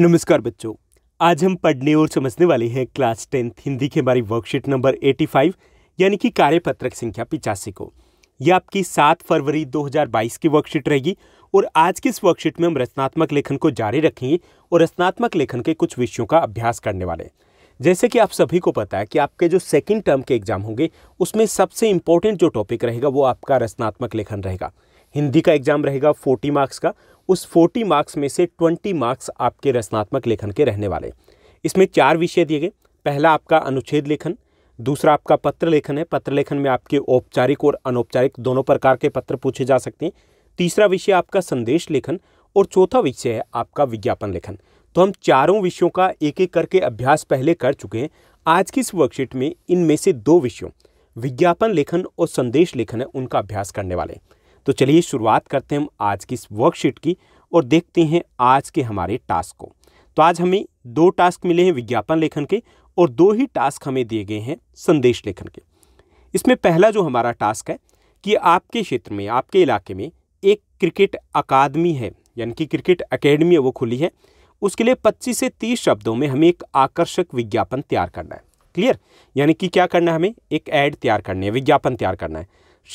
नमस्कार बच्चों आज हम पढ़ने और समझने वाले हैं क्लास टेंथ हिंदी की हमारी वर्कशीट नंबर 85 यानी कि कार्यपत्रक संख्या पिचासी को यह आपकी 7 फरवरी 2022 की वर्कशीट रहेगी और आज की इस वर्कशीट में हम रचनात्मक लेखन को जारी रखेंगे और रचनात्मक लेखन के कुछ विषयों का अभ्यास करने वाले हैं जैसे कि आप सभी को पता है कि आपके जो सेकेंड टर्म के एग्जाम होंगे उसमें सबसे इम्पोर्टेंट जो टॉपिक रहेगा वो आपका रचनात्मक लेखन रहेगा हिंदी का एग्जाम रहेगा फोर्टी मार्क्स का उस 40 मार्क्स में से 20 मार्क्स आपके रचनात्मक लेखन के रहने वाले इसमें चार विषय दिए गए पहला आपका अनुच्छेद लेखन दूसरा आपका पत्र लेखन है पत्र लेखन में आपके औपचारिक और अनौपचारिक दोनों प्रकार के पत्र पूछे जा सकते हैं तीसरा विषय आपका संदेश लेखन और चौथा विषय है आपका विज्ञापन लेखन तो हम चारों विषयों का एक एक करके अभ्यास पहले कर चुके हैं आज की इस वर्कशीट में इनमें से दो विषयों विज्ञापन लेखन और संदेश लेखन है उनका अभ्यास करने वाले हैं तो चलिए शुरुआत करते हैं हम आज की इस वर्कशीट की और देखते हैं आज के हमारे टास्क को तो आज हमें दो टास्क मिले हैं विज्ञापन लेखन के और दो ही टास्क हमें दिए गए हैं संदेश लेखन के इसमें पहला जो हमारा टास्क है कि आपके क्षेत्र में आपके इलाके में एक क्रिकेट अकादमी है यानी कि क्रिकेट अकेडमी है वो खुली है उसके लिए 25 से 30 शब्दों में हमें एक आकर्षक विज्ञापन तैयार करना है क्लियर यानी कि क्या करना है हमें एक ऐड तैयार करनी है विज्ञापन तैयार करना है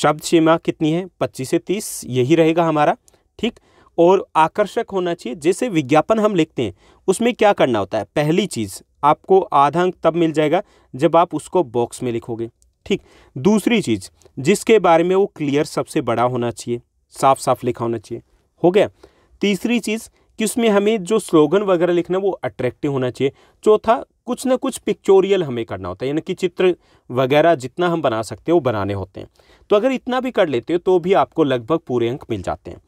शब्द सीमा कितनी है पच्चीस से तीस यही रहेगा हमारा ठीक और आकर्षक होना चाहिए जैसे विज्ञापन हम लिखते हैं उसमें क्या करना होता है पहली चीज़ आपको आधा अंक तब मिल जाएगा जब आप उसको बॉक्स में लिखोगे ठीक दूसरी चीज़ जिसके बारे में वो क्लियर सबसे बड़ा होना चाहिए साफ साफ लिखा होना चाहिए हो गया तीसरी चीज़ कि उसमें हमें जो स्लोगन वगैरह लिखना वो अट्रैक्टिव होना चाहिए चौथा कुछ ना कुछ पिक्चोरियल हमें करना होता है यानी कि चित्र वगैरह जितना हम बना सकते हैं वो बनाने होते हैं तो अगर इतना भी कर लेते हो तो भी आपको लगभग पूरे अंक मिल जाते हैं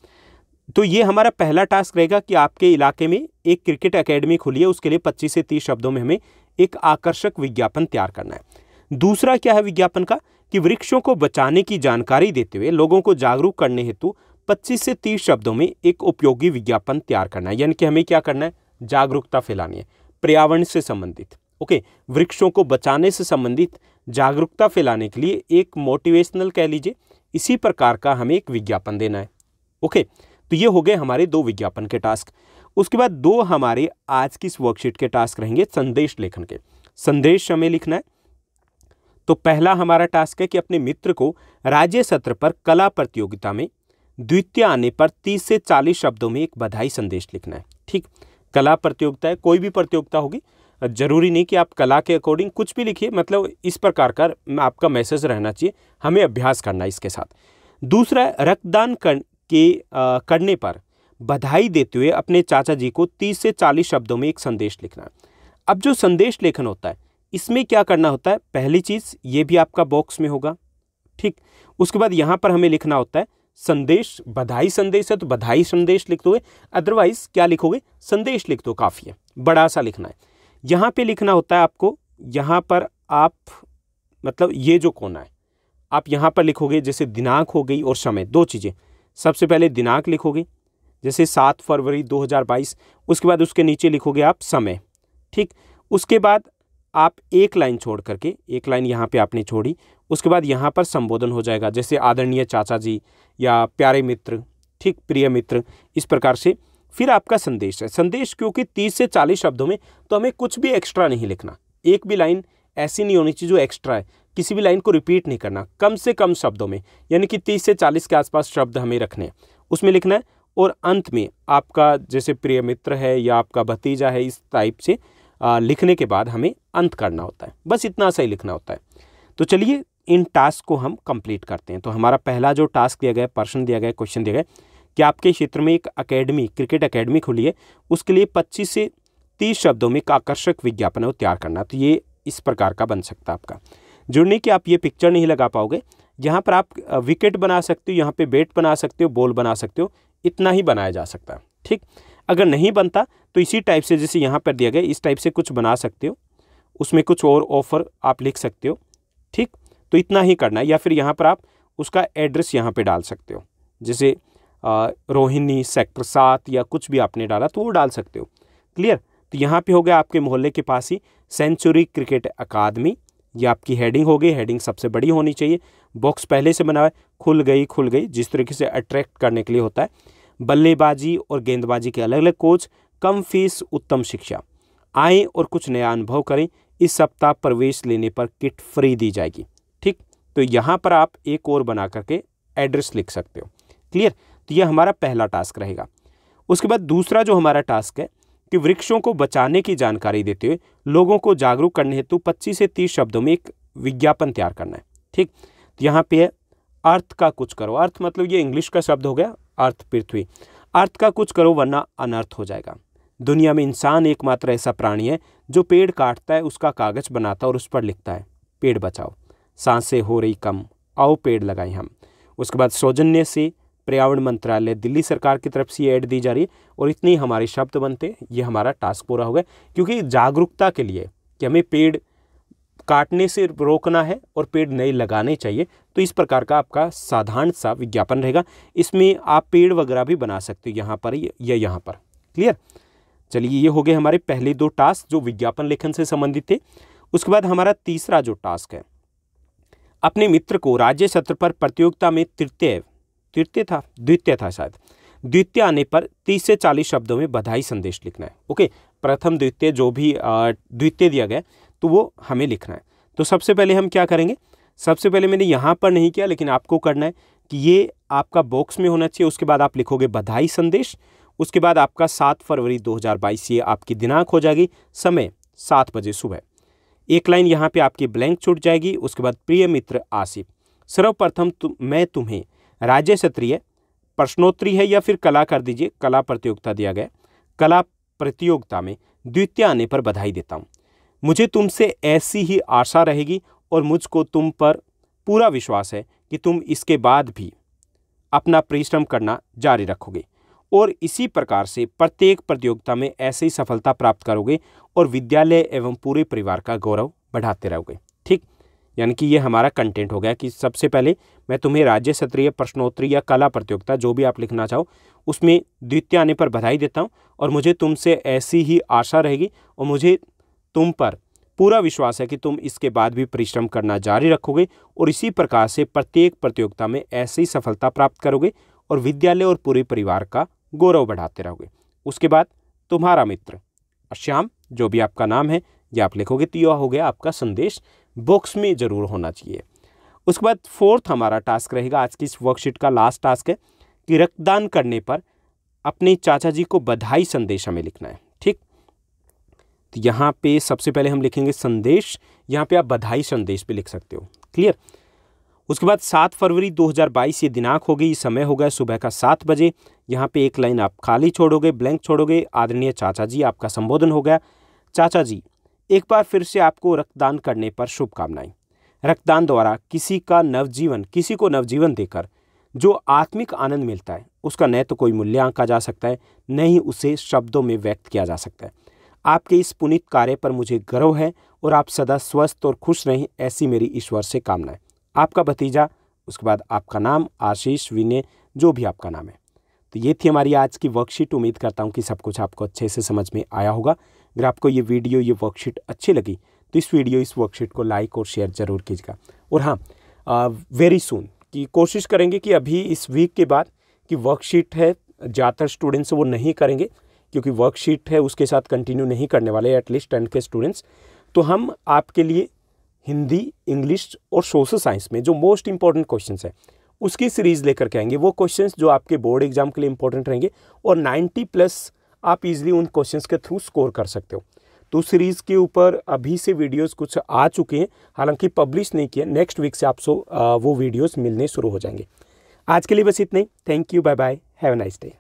तो ये हमारा पहला टास्क रहेगा कि आपके इलाके में एक क्रिकेट अकेडमी खुली है उसके लिए 25 से 30 शब्दों में हमें एक आकर्षक विज्ञापन तैयार करना है दूसरा क्या है विज्ञापन का कि वृक्षों को बचाने की जानकारी देते हुए लोगों को जागरूक करने हेतु 25 से 30 शब्दों में एक उपयोगी विज्ञापन तैयार करना है यानी कि हमें क्या करना है जागरूकता फैलानी है पर्यावरण से संबंधित ओके वृक्षों को बचाने से संबंधित जागरूकता फैलाने के लिए एक मोटिवेशनल कह लीजिए इसी प्रकार का हमें एक विज्ञापन देना है ओके तो ये हो गए हमारे दो विज्ञापन के टास्क उसके बाद दो हमारे आज की इस वर्कशीट के टास्क रहेंगे संदेश लेखन के संदेश हमें लिखना है तो पहला हमारा टास्क है कि अपने मित्र को राज्य सत्र पर कला प्रतियोगिता में द्वितीय आने पर तीस से चालीस शब्दों में एक बधाई संदेश लिखना है ठीक कला प्रतियोगिता है कोई भी प्रतियोगिता होगी जरूरी नहीं कि आप कला के अकॉर्डिंग कुछ भी लिखिए मतलब इस प्रकार का आपका मैसेज रहना चाहिए हमें अभ्यास करना है इसके साथ दूसरा रक्तदान कर, के आ, करने पर बधाई देते हुए अपने चाचा जी को तीस से चालीस शब्दों में एक संदेश लिखना है अब जो संदेश लेखन होता है इसमें क्या करना होता है पहली चीज़ ये भी आपका बॉक्स में होगा ठीक उसके बाद यहाँ पर हमें लिखना होता है संदेश बधाई संदेश है तो बधाई संदेश लिख दोगे अदरवाइज क्या लिखोगे संदेश लिख दो काफ़ी है बड़ा सा लिखना है यहाँ पे लिखना होता है आपको यहाँ पर आप मतलब ये जो कोना है आप यहाँ पर लिखोगे जैसे दिनांक हो गई और समय दो चीज़ें सबसे पहले दिनांक लिखोगे जैसे सात फरवरी 2022 उसके बाद उसके नीचे लिखोगे आप समय ठीक उसके बाद आप एक लाइन छोड़ करके एक लाइन यहाँ पे आपने छोड़ी उसके बाद यहाँ पर संबोधन हो जाएगा जैसे आदरणीय चाचा जी या प्यारे मित्र ठीक प्रिय मित्र इस प्रकार से फिर आपका संदेश है संदेश क्योंकि तीस से चालीस शब्दों में तो हमें कुछ भी एक्स्ट्रा नहीं लिखना एक भी लाइन ऐसी नहीं होनी चाहिए जो एक्स्ट्रा है किसी भी लाइन को रिपीट नहीं करना कम से कम शब्दों में यानी कि तीस से चालीस के आसपास शब्द हमें रखने हैं उसमें लिखना है और अंत में आपका जैसे प्रिय मित्र है या आपका भतीजा है इस टाइप से लिखने के बाद हमें अंत करना होता है बस इतना सही लिखना होता है तो चलिए इन टास्क को हम कंप्लीट करते हैं तो हमारा पहला जो टास्क दिया गया पर्सन दिया गया क्वेश्चन दिया गया कि आपके क्षेत्र में एक अकेडमी क्रिकेट अकेडमी खुली है उसके लिए 25 से 30 शब्दों में एक आकर्षक विज्ञापन है तैयार करना तो ये इस प्रकार का बन सकता है आपका जुड़ने की आप ये पिक्चर नहीं लगा पाओगे यहाँ पर आप विकेट बना सकते हो यहाँ पे बेट बना सकते हो बॉल बना सकते हो इतना ही बनाया जा सकता है ठीक अगर नहीं बनता तो इसी टाइप से जैसे यहाँ पर दिया गया इस टाइप से कुछ बना सकते हो उसमें कुछ और ऑफ़र आप लिख सकते हो ठीक तो इतना ही करना है या फिर यहाँ पर आप उसका एड्रेस यहाँ पे डाल सकते हो जैसे रोहिणी सेक्टर सात या कुछ भी आपने डाला तो वो डाल सकते हो क्लियर तो यहाँ पे हो गया आपके मोहल्ले के पास ही सेंचुरी क्रिकेट अकादमी ये आपकी हेडिंग हो गई हेडिंग सबसे बड़ी होनी चाहिए बॉक्स पहले से बना हुआ है खुल गई खुल गई जिस तरीके से अट्रैक्ट करने के लिए होता है बल्लेबाजी और गेंदबाजी के अलग अलग कोच कम फीस उत्तम शिक्षा आए और कुछ नया अनुभव करें इस सप्ताह प्रवेश लेने पर किट फ्री दी जाएगी ठीक तो यहाँ पर आप एक और बना करके एड्रेस लिख सकते हो क्लियर तो यह हमारा पहला टास्क रहेगा उसके बाद दूसरा जो हमारा टास्क है कि वृक्षों को बचाने की जानकारी देते हुए लोगों को जागरूक करने हेतु 25 से 30 शब्दों में एक विज्ञापन तैयार करना है ठीक तो यहाँ पे है अर्थ का कुछ करो अर्थ मतलब ये इंग्लिश का शब्द हो गया अर्थ पृथ्वी अर्थ का कुछ करो वरना अनर्थ हो जाएगा दुनिया में इंसान एकमात्र ऐसा प्राणी है जो पेड़ काटता है उसका कागज बनाता है और उस पर लिखता है पेड़ बचाओ सांसें हो रही कम आओ पेड़ लगाएं हम उसके बाद सौजन्य से पर्यावरण मंत्रालय दिल्ली सरकार की तरफ से ये ऐड दी जा रही है और इतने ही हमारे शब्द बनते हैं ये हमारा टास्क पूरा हो गया क्योंकि जागरूकता के लिए कि हमें पेड़ काटने से रोकना है और पेड़ नए लगाने चाहिए तो इस प्रकार का आपका साधारण सा विज्ञापन रहेगा इसमें आप पेड़ वगैरह भी बना सकते हो यहाँ पर या यहाँ पर क्लियर चलिए ये हो गए हमारे पहले दो टास्क जो विज्ञापन लेखन से संबंधित थे उसके बाद हमारा तीसरा जो टास्क है अपने मित्र को राज्य सत्र पर प्रतियोगिता में तृतीय तृतीय था द्वितीय था शायद द्वितीय आने पर तीस से चालीस शब्दों में बधाई संदेश लिखना है ओके प्रथम द्वितीय जो भी द्वितीय दिया गया तो वो हमें लिखना है तो सबसे पहले हम क्या करेंगे सबसे पहले मैंने यहाँ पर नहीं किया लेकिन आपको करना है कि ये आपका बॉक्स में होना चाहिए उसके बाद आप लिखोगे बधाई संदेश उसके बाद आपका सात फरवरी 2022 ये आपकी दिनांक हो जाएगी समय सात बजे सुबह एक लाइन यहाँ पे आपकी ब्लैंक छूट जाएगी उसके बाद प्रिय मित्र आसिफ सर्वप्रथम तु, मैं तुम्हें राज्य क्षत्रिय प्रश्नोत्तरी है या फिर कला कर दीजिए कला प्रतियोगिता दिया गया कला प्रतियोगिता में द्वितीय आने पर बधाई देता हूँ मुझे तुमसे ऐसी ही आशा रहेगी और मुझको तुम पर पूरा विश्वास है कि तुम इसके बाद भी अपना परिश्रम करना जारी रखोगे और इसी प्रकार से प्रत्येक प्रतियोगिता में ऐसे ही सफलता प्राप्त करोगे और विद्यालय एवं पूरे परिवार का गौरव बढ़ाते रहोगे ठीक यानी कि ये हमारा कंटेंट हो गया कि सबसे पहले मैं तुम्हें राज्य स्तरीय प्रश्नोत्तरी या कला प्रतियोगिता जो भी आप लिखना चाहो उसमें द्वितीय आने पर बधाई देता हूँ और मुझे तुमसे ऐसी ही आशा रहेगी और मुझे तुम पर पूरा विश्वास है कि तुम इसके बाद भी परिश्रम करना जारी रखोगे और इसी प्रकार से प्रत्येक प्रतियोगिता में ऐसी सफलता प्राप्त करोगे और विद्यालय और पूरे परिवार का गौरव बढ़ाते रहोगे उसके बाद तुम्हारा मित्र श्याम जो भी आपका नाम है या आप लिखोगे तो यह हो गया आपका संदेश बॉक्स में ज़रूर होना चाहिए उसके बाद फोर्थ हमारा टास्क रहेगा आज की इस वर्कशीट का लास्ट टास्क है कि रक्तदान करने पर अपने चाचा जी को बधाई संदेश हमें लिखना है तो यहाँ पे सबसे पहले हम लिखेंगे संदेश यहाँ पे आप बधाई संदेश पे लिख सकते हो क्लियर उसके बाद सात फरवरी 2022 ये दिनांक होगी ये समय हो गया सुबह का सात बजे यहाँ पे एक लाइन आप खाली छोड़ोगे ब्लैंक छोड़ोगे आदरणीय चाचा जी आपका संबोधन हो गया चाचा जी एक बार फिर से आपको रक्तदान करने पर शुभकामनाएं रक्तदान द्वारा किसी का नवजीवन किसी को नवजीवन देकर जो आत्मिक आनंद मिलता है उसका न तो कोई मूल्य आंका जा सकता है न ही उसे शब्दों में व्यक्त किया जा सकता है आपके इस पुनित कार्य पर मुझे गर्व है और आप सदा स्वस्थ और खुश रहें ऐसी मेरी ईश्वर से कामना है आपका भतीजा उसके बाद आपका नाम आशीष विनय जो भी आपका नाम है तो ये थी हमारी आज की वर्कशीट उम्मीद करता हूँ कि सब कुछ आपको अच्छे से समझ में आया होगा अगर आपको ये वीडियो ये वर्कशीट अच्छी लगी तो इस वीडियो इस वर्कशीट को लाइक और शेयर ज़रूर कीजिएगा और हाँ वेरी सुन कि कोशिश करेंगे कि अभी इस वीक के बाद कि वर्कशीट है ज़्यादातर स्टूडेंट्स वो नहीं करेंगे क्योंकि वर्कशीट है उसके साथ कंटिन्यू नहीं करने वाले एटलीस्ट टेंथ के स्टूडेंट्स तो हम आपके लिए हिंदी इंग्लिश और सोशल साइंस में जो मोस्ट इंपॉर्टेंट क्वेश्चन है उसकी सीरीज़ लेकर के आएंगे वो क्वेश्चन जो आपके बोर्ड एग्जाम के लिए इंपॉर्टेंट रहेंगे और नाइन्टी प्लस आप इजिली उन क्वेश्चन के थ्रू स्कोर कर सकते हो तो सीरीज़ के ऊपर अभी से वीडियोस कुछ आ चुके हैं हालांकि पब्लिश नहीं किए नेक्स्ट वीक से आप सो वो वीडियोस मिलने शुरू हो जाएंगे आज के लिए बस इतना ही thank you bye bye have a nice day